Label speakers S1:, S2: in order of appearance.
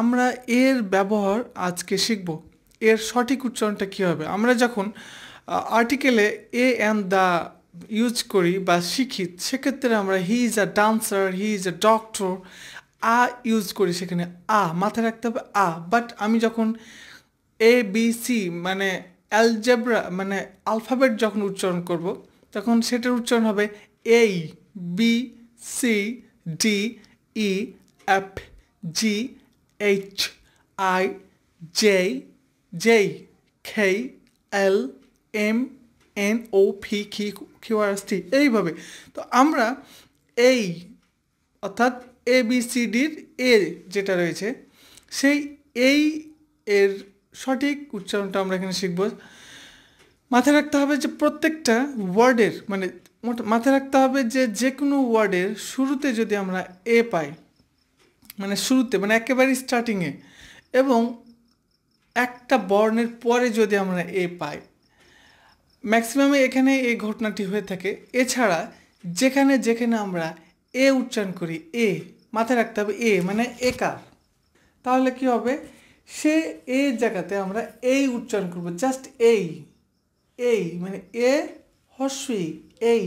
S1: আমরা এর ব্যবহার আজকে শিখব এর সঠিক উচ্চারণটা কী হবে আমরা যখন আর্টিকেলে এ অ্যান্ড দ্য ইউজ করি বা শিখি সেক্ষেত্রে আমরা he is a dancer he is a doctor a use করি সেখানে আ মাথায় রাখতে হবে আ বাট আমি যখন এ বি সি মানে অ্যালজেব্রা মানে আলফাবেট যখন উচ্চারণ করব তখন সেটার উচ্চারণ হবে এই B C D E F G H I J J K L M N O P Q Q R S T এইভাবে তো আমরা এই অর্থাৎ এ বি সি ডির এ যেটা রয়েছে সেই এই এর সঠিক উচ্চারণটা আমরা এখানে শিখব মাথায় রাখতে হবে যে প্রত্যেকটা ওয়ার্ডের মানে মাথায় রাখতে হবে যে যে কোনো ওয়ার্ডের শুরুতে যদি আমরা এ পাই মানে শুরুতে মানে একেবারে স্টার্টিংয়ে এবং একটা বর্ণের পরে যদি আমরা এ পাই ম্যাক্সিমামে এখানে এই ঘটনাটি হয়ে থাকে এছাড়া যেখানে যেখানে আমরা এ উচ্চারণ করি এ মাথায় রাখতে হবে এ মানে কার তাহলে কি হবে সে এ জায়গাতে আমরা এই উচ্চারণ করব জাস্ট এই এই মানে এ হস্যই এই